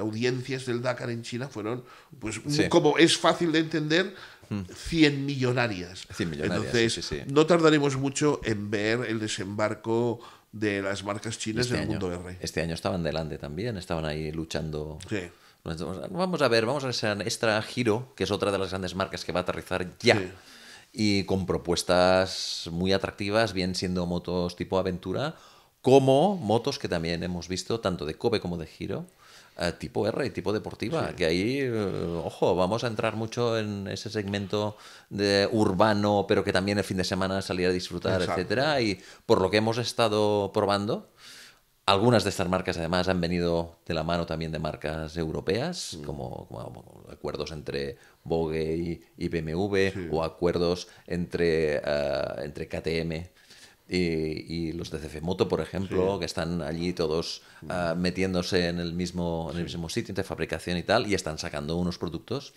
audiencias del Dakar en China fueron, pues como es fácil de entender, 100 mm. millonarias. Entonces, no tardaremos mucho en ver el desembarco de las marcas chinas este del mundo R. Este año estaban delante también, estaban ahí luchando. Pues vamos a ver, vamos a esa extra giro, que es otra de las grandes marcas que va a aterrizar ya. Y con propuestas muy atractivas, bien siendo motos tipo aventura, como motos que también hemos visto, tanto de Kobe como de Giro, eh, tipo R, y tipo deportiva. Que ahí, eh, ojo, vamos a entrar mucho en ese segmento de urbano, pero que también el fin de semana salir a disfrutar, etcétera. Y por lo que hemos estado probando, algunas de estas marcas además han venido de la mano también de marcas europeas, mm. como, acuerdos entre Vogue y, BMW o acuerdos entre, eh, entre KTM y, los de CF Moto, por ejemplo, que están allí todos mm. eh, metiéndose en el, mismo, en el mismo sitio de fabricación y tal, y están sacando unos productos.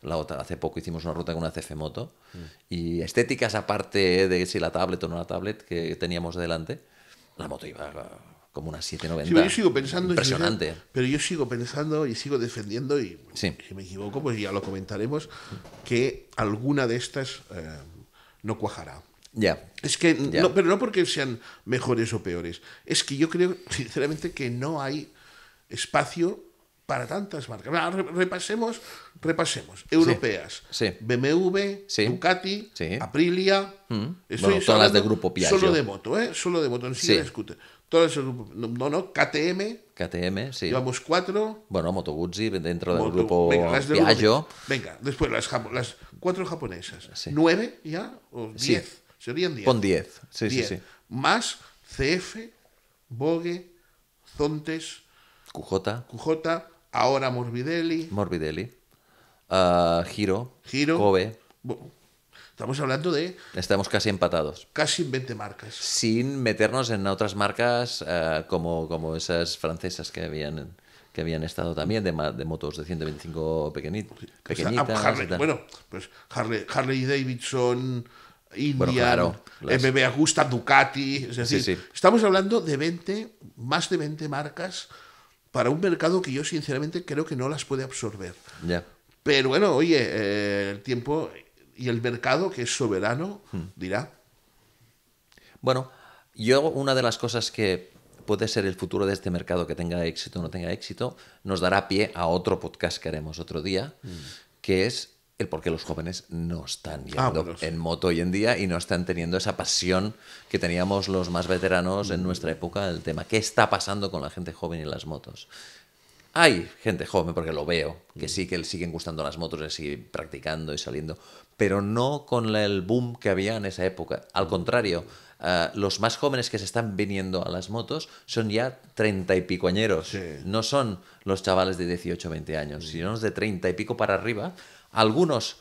La otra, hace poco hicimos una ruta con una CF Moto mm. y estéticas aparte de si la tablet o no la tablet que teníamos delante, la moto iba como unas 790. sigo pensando. Impresionante. pero yo sigo pensando y sigo defendiendo, y si me equivoco, pues ya lo comentaremos, que alguna de estas eh, no cuajará. Ya. Es que, no, pero no porque sean mejores o peores. Es que yo creo, sinceramente, que no hay espacio para tantas marcas. repasemos, repasemos. Europeas. BMW, Ducati, Aprilia. Mm. son todas las de grupo Piaggio. Solo de moto, ¿eh? Solo de moto, scooter. No, no, KTM. KTM, sí. Llevamos cuatro. Bueno, Moto Guzzi dentro del grupo venga, venga, después las, cuatro japonesas. ¿Nueve ya? ¿O diez? Serían diez. con diez. Sí, sí, sí. Más CF, Bogue, Zontes. qj qj Ahora Morbidelli. Morbidelli. Giro. Ah, Giro. Kobe. Estamos hablando de... Estamos casi empatados. Casi en 20 marcas. Sin meternos en otras marcas eh, como, como esas francesas que habían que habían estado también de, motos de 125 pues, pues, pequeñitas. Ah, Harley, bueno, pues Harley, Davidson, India, bueno, Agusta, Ducati. Es decir, estamos hablando de 20, más de 20 marcas para un mercado que yo sinceramente creo que no las puede absorber. Ya. Pero bueno, oye, eh, el tiempo y el mercado, que es soberano, hmm. dirá. Bueno, yo una de las cosas que puede ser el futuro de este mercado, que tenga éxito o no tenga éxito, nos dará pie a otro podcast que haremos otro día, hmm. que es el por qué los jóvenes no están yendo en moto hoy en día y no están teniendo esa pasión que teníamos los más veteranos en hmm. nuestra época, el tema qué está pasando con la gente joven y las motos. Hay gente joven, porque lo veo, que mm. sí que le siguen gustando las motos, le siguen practicando y saliendo, pero no con el boom que había en esa época. Al contrario, eh, los más jóvenes que se están viniendo a las motos son ya treinta y pico añeros. No son los chavales de 18 20 años, mm. sino los de treinta y pico para arriba. Algunos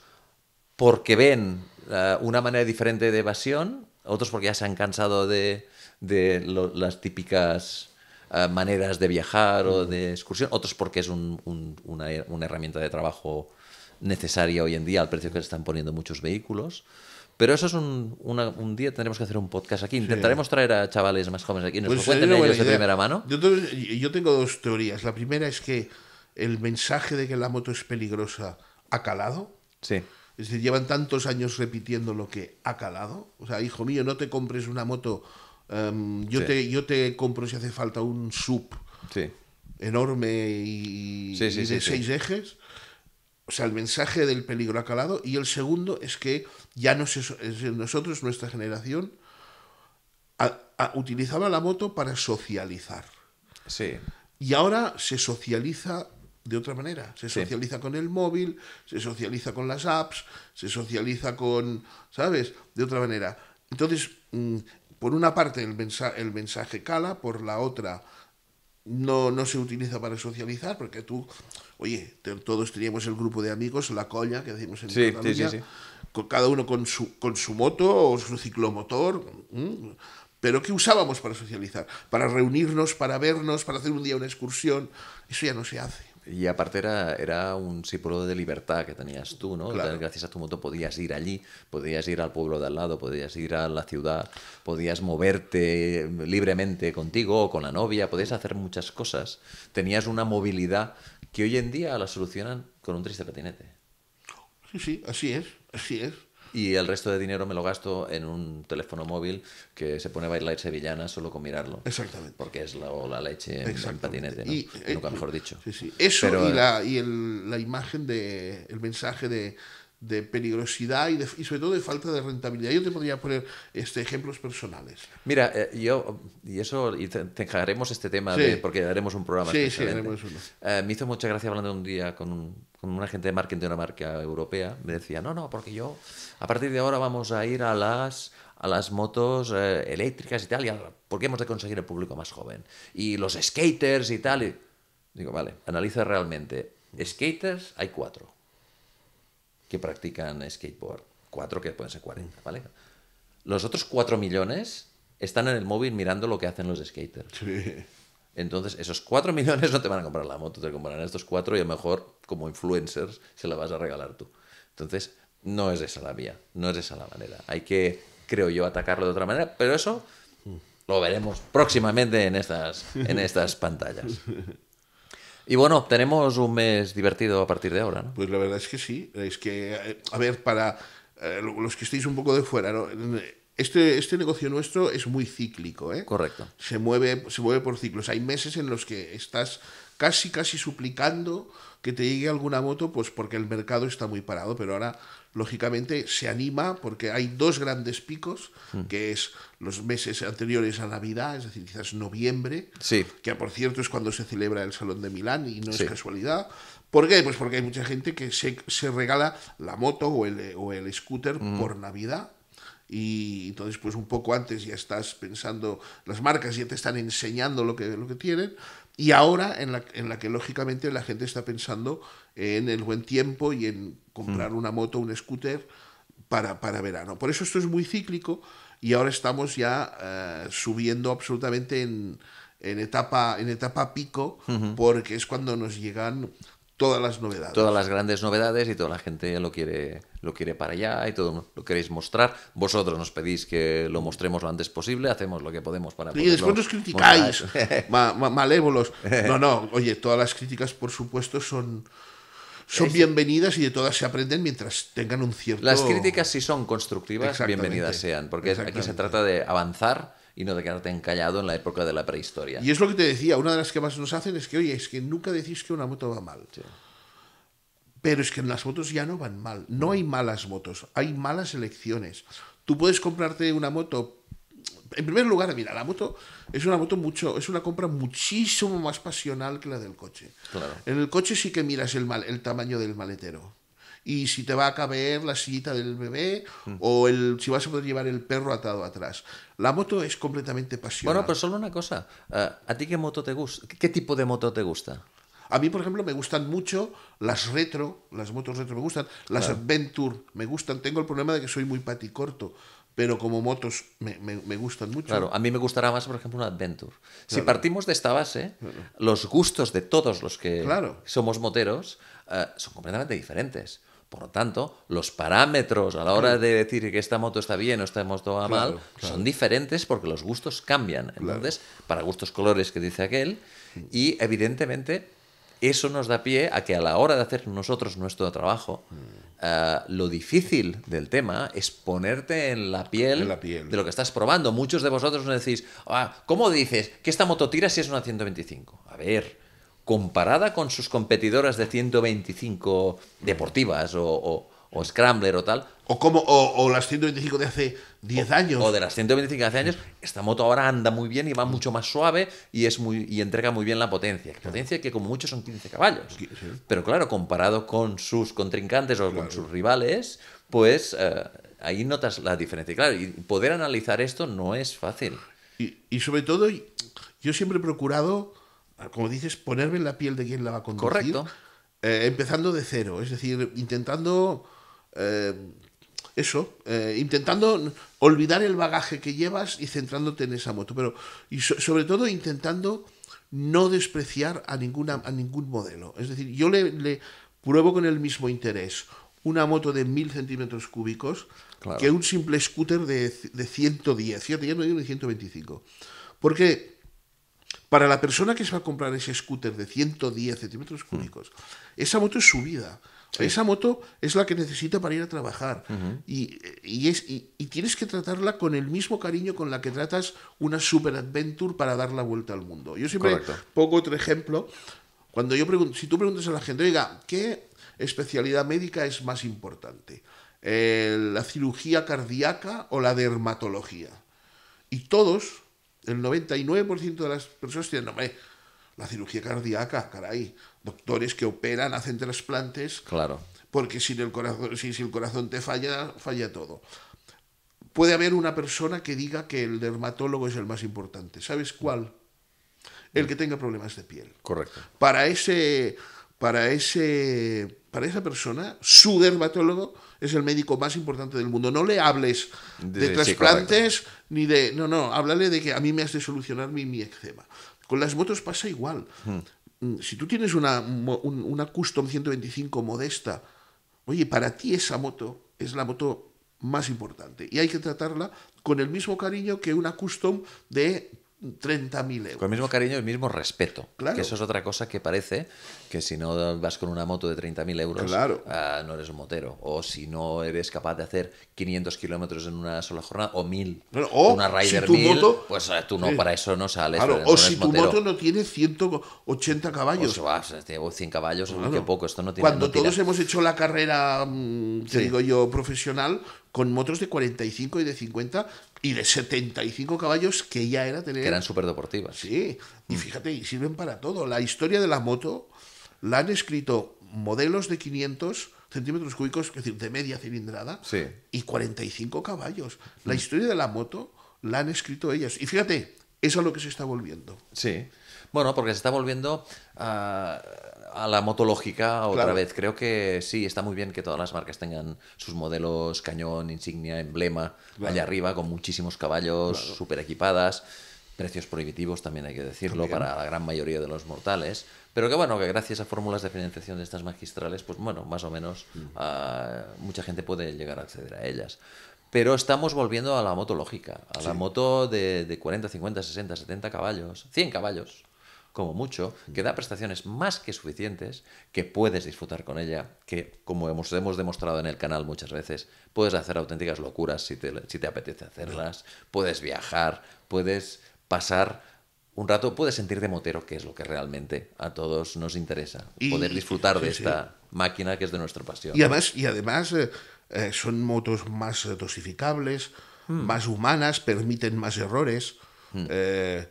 porque ven eh, una manera diferente de evasión, otros porque ya se han cansado de, las típicas eh, maneras de viajar o de excursión, otros porque es un, una, una, herramienta de trabajo necesaria hoy en día al precio que le están poniendo muchos vehículos. Pero eso es un, un día tendremos que hacer un podcast aquí. Intentaremos traer a chavales más jóvenes aquí. Nos pues, cuenten ellos de primera mano. Yo, yo tengo dos teorías. La primera es que el mensaje de que la moto es peligrosa ha calado. Sí. Es decir, llevan tantos años repitiendo lo que ha calado. O sea, hijo mío, no te compres una moto Em, yo, te, yo te compro si hace falta un sub enorme y, de seis ejes. O sea, el mensaje del peligro ha calado. Y el segundo es que ya no nosotros, nuestra generación, utilizaba la moto para socializar. Y ahora se socializa de otra manera. Se socializa con el móvil, se socializa con las apps, se socializa con, ¿sabes? De otra manera. Entonces, mm, por una parte el mensaje, cala, por la otra no, no se utiliza para socializar, porque tú, oye, todos teníamos el grupo de amigos, la colla que decimos en el Cataluña, cada uno con su, con su moto o su ciclomotor, pero ¿qué usábamos para socializar? Para reunirnos, para vernos, para hacer un día una excursión, eso ya no se hace. Y aparte era, era un símbolo de libertad que tenías tú, ¿no? Gracias a tu moto podías ir allí, podías ir al pueblo de al lado, podías ir a la ciudad, podías moverte libremente contigo o con la novia, podías hacer muchas cosas. Tenías una movilidad que hoy en día la solucionan con un triste patinete. Sí, sí, así es, así es y el resto de dinero me lo gasto en un teléfono móvil que se pone a bailar sevillana solo con mirarlo. Exactamente. Porque es la, la leche en, patinete, Nunca eh, mejor dicho. Sí, sí. Eso y, la, la imagen de, el mensaje de de peligrosidad y, sobre todo de falta de rentabilidad. Yo te podría poner este, ejemplos personales. Mira, eh, yo, y eso, y te, te este tema, porque haremos un programa. Sí, sí, haremos uno. Eh, me hizo mucha gracia hablando un día con un, con agente de marketing de una marca europea. Me decía, no, no, porque yo, a partir de ahora vamos a ir a las a las motos eh, eléctricas y tal, porque hemos de conseguir el público más joven. Y los skaters y tal. Y... Digo, vale, analiza realmente. Skaters hay cuatro que practican skateboard. Cuatro que pueden ser 40, ¿vale? Los otros cuatro millones están en el móvil mirando lo que hacen los skaters. Entonces, esos cuatro <laughs> millones no te van a comprar la moto, te comprarán estos cuatro y a lo mejor, como influencers, se la vas a regalar tú. Entonces, no es esa la vía, no es esa la manera. Hay que, creo yo, atacarlo de otra manera, pero eso mm. lo veremos próximamente en estas, en estas <laughs> pantallas. Y bueno, tenemos un mes divertido a partir de ahora, ¿no? Pues la verdad es que sí. Es que, a ver, para eh, los que estéis un poco de fuera, Este, este negocio nuestro es muy cíclico, ¿eh? Correcto. Se mueve, se mueve por ciclos. Hay meses en los que estás casi, casi suplicando que te llegue alguna moto, pues porque el mercado está muy parado, pero ahora lógicamente se anima porque hay dos grandes picos, mm. que es los meses anteriores a Navidad, es decir, quizás noviembre, sí. que por cierto es cuando se celebra el Salón de Milán y no es casualidad. ¿Por qué? Pues porque hay mucha gente que se, se regala la moto o el, o el scooter mm. por Navidad. Y entonces, pues un poco antes ya estás pensando, las marcas ya te están enseñando lo que, lo que tienen. Y ahora, en la, en la que lógicamente la gente está pensando en el buen tiempo y en comprar mm. una moto, un scooter para, para, verano. Por eso esto es muy cíclico y ahora estamos ya eh, subiendo absolutamente en, en, etapa, en etapa pico porque es cuando nos llegan todas las novedades. Todas las grandes novedades y toda la gente lo quiere, lo quiere para allá y todo lo queréis mostrar. Vosotros nos pedís que lo mostremos lo antes posible, hacemos lo que podemos para Y después nos criticáis, malévolos. <laughs> No, no, oye, todas las críticas, por supuesto, son, son bienvenidas y de todas se aprenden mientras tengan un cierto... Las críticas, si son constructivas, bienvenidas sean, porque aquí se trata de avanzar y no de quedarte encallado en la época de la prehistoria. Y es lo que te decía, una de las que más nos hacen es que, oye, es que nunca decís que una moto va mal. Pero es que las motos ya no van mal, no hay malas motos, hay malas elecciones. Tú puedes comprarte una moto en primer lugar, mira, la moto es una moto mucho, es una compra muchísimo más pasional que la del coche. Claro. En el coche sí que miras el, mal, el tamaño del maletero y si te va a caber la sillita del bebé mm. o el, si vas a poder llevar el perro atado atrás. La moto es completamente pasional. Bueno, pero solo una cosa. Eh, ¿A ti qué moto te gusta? ¿Qué, tipo de moto te gusta? A mí, por ejemplo, me gustan mucho las retro, las motos retro me gustan, las Adventure me gustan. Tengo el problema de que soy muy paticorto pero como motos me, me, me, gustan mucho. Claro, a mí me gustará más, por ejemplo, una Adventure. Si partimos de esta base, los gustos de todos los que somos moteros eh, son completamente diferentes. Por lo tanto, los parámetros a la hora de decir que esta moto está bien o esta moto mal son diferentes porque los gustos cambian. Entonces, para gustos colores que dice aquel, mm. y evidentemente eso nos da pie a que a la hora de hacer nosotros nuestro trabajo, mm. Eh, lo difícil del tema es ponerte en la piel, de lo que estás probando. Muchos de vosotros nos decís, ah, ¿cómo dices que esta moto tira si es una 125? A ver, comparada con sus competidoras de 125 deportivas o o Scrambler o tal. O como o, las 125 de hace 10 años. O de las 125 de hace años. Esta moto ahora anda muy bien y va mucho más suave y es muy y entrega muy bien la potencia. Potencia que como mucho son 15 caballos. Pero claro, comparado con sus contrincantes o con sus rivales, pues eh, ahí notas la diferencia. Claro, y poder analizar esto no es fácil. Y, sobre todo, yo siempre he procurado, como dices, ponerme en la piel de quien la va a conducir. Correcto. Eh, empezando de cero, es decir, intentando eh, eso, eh, intentando olvidar el bagaje que llevas y centrándote en esa moto, pero y sobre todo intentando no despreciar a, ninguna, a ningún modelo. Es decir, yo le, pruebo con el mismo interés una moto de 1000 centímetros cúbicos que un simple scooter de, 110, cierto, ya no digo de 125. Porque para la persona que se va a comprar ese scooter de 110 centímetros cúbicos, hmm. esa moto es su vida. Esa moto es la que necesita para ir a trabajar y, tienes que tratarla con el mismo cariño con la que tratas una super para dar la vuelta al mundo. Yo siempre pongo otro ejemplo. Cuando yo si tú preguntas a la gente, oiga, ¿qué especialidad médica es más importante? Eh, ¿La cirugía cardíaca o la dermatología? Y todos, el 99% de las personas tienen, hombre, la cirugía cardíaca, caray doctores que operan, hacen trasplantes. Claro. Porque el corazón, si, el corazón te falla, falla todo. Puede haber una persona que diga que el dermatólogo es el más importante. ¿Sabes cuál? El que tenga problemas de piel. Correcto. Para ese, para ese, para esa persona, su dermatólogo es el médico más importante del mundo. No le hables de, trasplantes ni de, no, no, háblale de que a mí me has de solucionar mi, eczema. Con las motos pasa igual. Hmm. Mm, si tú tienes una, una Custom 125 modesta, oye, para ti esa moto es la moto más importante y hay que tratarla con el mismo cariño que una Custom de 30.000 euros. Con el mismo cariño y el mismo respeto. Claro. Que eso es otra cosa que parece que si no vas con una moto de 30.000 euros, claro. Ah, no eres un motero. O si no eres capaz de hacer 500 kilómetros en una sola jornada, o 1.000. o una Rider si tu moto, pues ah, tú no, para eso no sales. Claro. o si tu moto no tiene 180 caballos. O 100 eh, caballos, claro. poco. Esto no Cuando todos hemos hecho la carrera, mm, te digo yo, profesional, con motos de 45 y de 50 y de 75 caballos que ya era tener. Que eran súper deportivas. Sí, y mm. fíjate, y sirven para todo. La historia de la moto la han escrito modelos de 500 centímetros cúbicos, es decir, de media cilindrada, y 45 caballos. La mm. historia de la moto la han escrito ellas. Y fíjate, eso es lo que se está volviendo. Sí. Bueno, porque se está volviendo a ah, a la motológica otra vez. Creo que sí, está muy bien que todas las marcas tengan sus modelos, cañón, insignia, emblema, allá arriba, con muchísimos caballos, súper super equipadas, precios prohibitivos también hay que decirlo para la gran mayoría de los mortales. Pero que bueno, que gracias a fórmulas de financiación de estas magistrales, pues bueno, más o menos mm. ah, mucha gente puede llegar a acceder a ellas. Pero estamos volviendo a la motológica, a la moto de, de 40, 50, 60, 70 caballos, 100 caballos como mucho, que da prestaciones más que suficientes, que puedes disfrutar con ella, que como hemos, hemos demostrado en el canal muchas veces, puedes hacer auténticas locuras si te, apetece hacerlas, puedes viajar, puedes pasar un rato puedes sentir de motero, que es lo que realmente a todos nos interesa. poder disfrutar de esta máquina que es de nuestra pasión. Y además, y además eh, eh, son motos más dosificables, hmm. más humanas, permiten más errores. Hmm. Eh,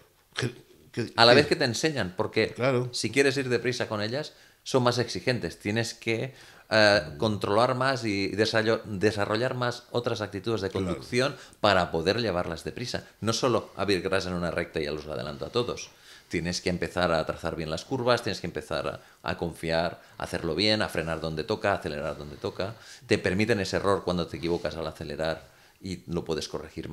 a la vez que te enseñan, porque si quieres ir deprisa con ellas, son más exigentes. Tienes que eh, controlar más y desarrollar más otras actitudes de conducción para poder llevarlas deprisa. No solo abrir grasa en una recta y a los adelanto a todos. Tienes que empezar a trazar bien las curvas, tienes que empezar a, confiar, a hacerlo bien, a frenar donde toca, a acelerar donde toca. Te permiten ese error cuando te equivocas al acelerar y lo puedes corregir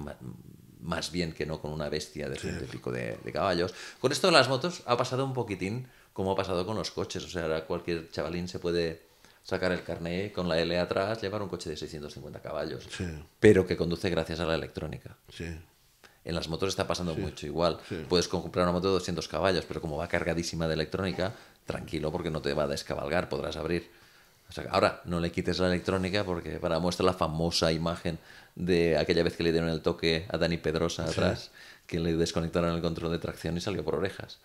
más bien que no con una bestia de ciento pico de, caballos. Con esto de las motos ha pasado un poquitín como ha pasado con los coches. O sea, cualquier chavalín se puede sacar el carné con la L atrás, llevar un coche de 650 caballos, pero que conduce gracias a la electrónica. En las motos está pasando mucho igual. Puedes comprar una moto de 200 caballos, pero como va cargadísima de electrónica, tranquilo porque no te va a descabalgar, podrás abrir ahora no le quites la electrónica porque para muestra la famosa imagen de aquella vez que le dieron el toque a Dani Pedrosa atrás, que le desconectaron el control de tracción y salió por orejas.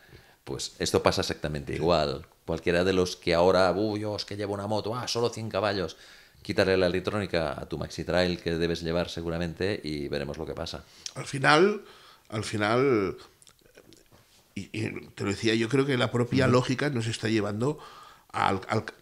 Pues esto pasa exactamente igual. Cualquiera de los que ahora, uy, os que llevo una moto, ah, solo 100 caballos, quitarle la electrónica a tu maxi trail que debes llevar seguramente y veremos lo que pasa. Al final, al final, y, te lo decía, yo creo que la propia lógica nos está llevando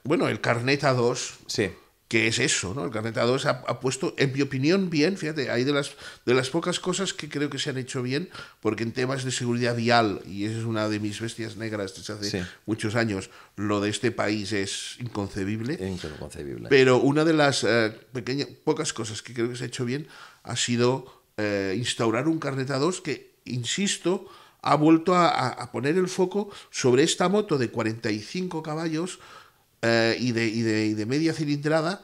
bueno, el carneta 2 Sí. Que es eso, ¿no? El carneta 2 ha, puesto, en mi opinión, bien, fíjate, hay de las, de las pocas cosas que creo que se han hecho bien, porque en temas de seguridad vial, y esa es una de mis bestias negras desde hace muchos años, lo de este país es inconcebible. Pero una de las eh, pequeñas, pocas cosas que creo que se ha hecho bien ha sido eh, instaurar un carneta 2 que, insisto, ha vuelto a, poner el foco sobre esta moto de 45 caballos eh, y, de, media cilindrada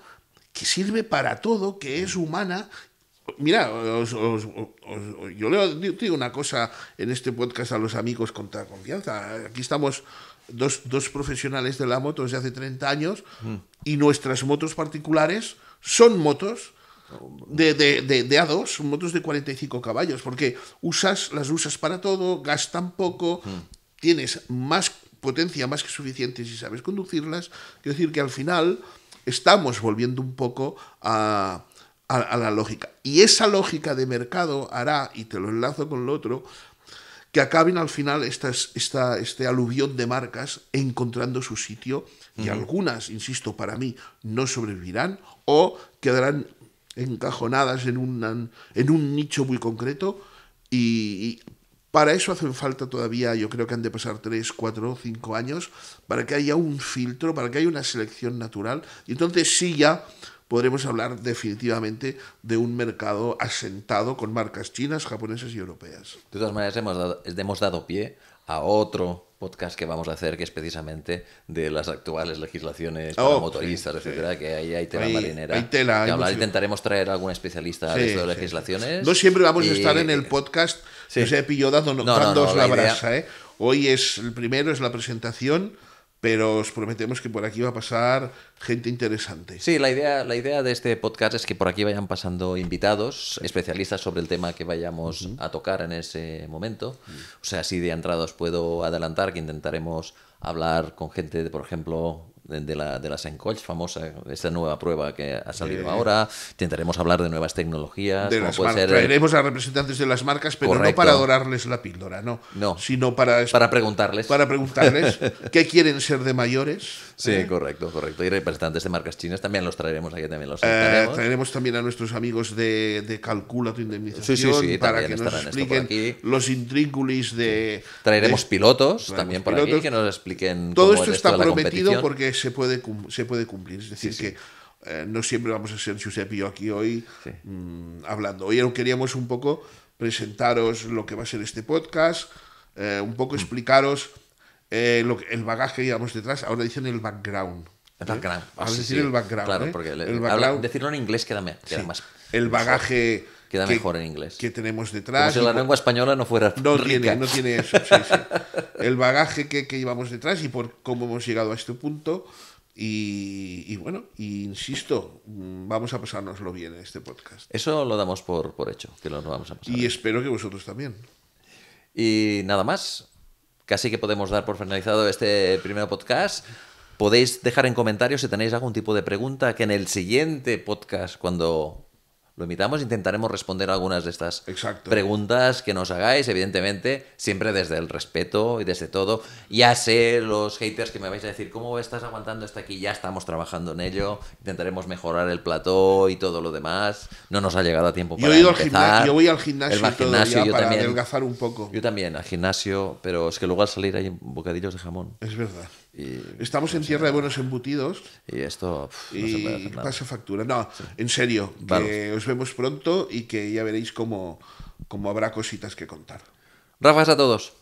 que sirve para todo, que es humana Mira, yo le digo una cosa en este podcast a los amigos con toda confianza. Aquí estamos dos, profesionales de la moto desde hace 30 años mm. y nuestras motos particulares son motos de, de, de, A2, motos de 45 caballos, porque usas, las usas para todo, gastan poco, mm. tienes más potencia más que suficiente si sabes conducirlas. Quiero decir que al final estamos volviendo un poco a, la lógica. Y esa lógica de mercado hará, y te lo enlazo con lo otro, que acaben al final esta, este aluvión de marcas encontrando su sitio y algunas, insisto, para mí no sobrevivirán o quedarán encajonadas en, un en un nicho muy concreto y, para eso hacen falta todavía, yo creo que han de pasar 3, 4, 5 años para que haya un filtro, para que haya una selección natural. Y entonces sí ya podremos hablar definitivamente de un mercado asentado con marcas chinas, japonesas y europeas. De todas maneras, hemos hemos dado pie a otro podcast que vamos a hacer, que es precisamente de las actuales legislaciones oh, para motoristas, etcétera, que ahí hay tela marinera. Hay hablar, intentaremos traer algún especialista de legislaciones. No siempre vamos a estar en el podcast que sea pillado dando no, no, ¿eh? Hoy es el primero, es la presentación pero os prometemos que por aquí va a pasar gente interesante. Sí, la idea, la idea de este podcast es que por aquí vayan pasando invitados, especialistas sobre el tema que vayamos a tocar en ese momento. O sea, así de entrada os puedo adelantar que intentaremos hablar con gente, de, por ejemplo, de, la, de las encoches famosa, esta nueva prueba que ha salido ahora. Intentaremos hablar de nuevas tecnologías. Traeremos a representantes de las marcas, pero no para adorarles la píldora, no. No. Sino para, para preguntarles. Para preguntarles <laughs> qué quieren ser de mayores. Sí, ¿Eh? correcto, correcto. Y representantes de marcas chinas también los traeremos aquí, también los eh, Traeremos también a nuestros amigos de, de Calcula tu indemnización sí, sí, sí, para que nos expliquen los intríngulis de... Traeremos pilotos también por aquí que nos expliquen Todo esto está prometido porque se puede, se puede cumplir. Es decir, que... Eh, no siempre vamos a ser Giuseppe y yo aquí hoy mm, hablando. Hoy queríamos un poco presentaros lo que va a ser este podcast, un poco mm. explicaros eh, el bagaje que llevamos detrás, ahora dicen el background. El background. el background. decirlo en inglés queda, mejor El bagaje. que, mejor en inglés. Que tenemos detrás. Como si la lengua española no fuera. No tiene, eso. <laughs> El bagaje que, llevamos detrás y por cómo hemos llegado a este punto. Y, bueno, insisto, mm, vamos a pasárnoslo bien en este podcast. Eso lo damos por, hecho, que lo, vamos a pasar. Y espero que vosotros también. Y nada más. Casi que podemos dar por finalizado este primer podcast. Podéis dejar en comentarios si tenéis algún tipo de pregunta que en el siguiente podcast, cuando lo invitamos, intentaremos responder algunas de estas preguntas que nos hagáis, evidentemente, siempre desde el respeto y desde todo. Ya sé, los haters que me vais a decir, ¿cómo estás aguantando hasta aquí? Ya estamos trabajando en ello, intentaremos mejorar el plató y todo lo demás. No nos ha llegado a tiempo para yo yo voy al gimnasio, todavía para adelgazar un poco. Yo también, al gimnasio, pero es que luego al salir hay bocadillos de jamón. Es verdad. Estamos en tierra de buenos embutidos. Y esto pasa factura. No, en serio, que os vemos pronto y que ya veréis cómo, cómo habrá cositas que contar. Rafas a todos.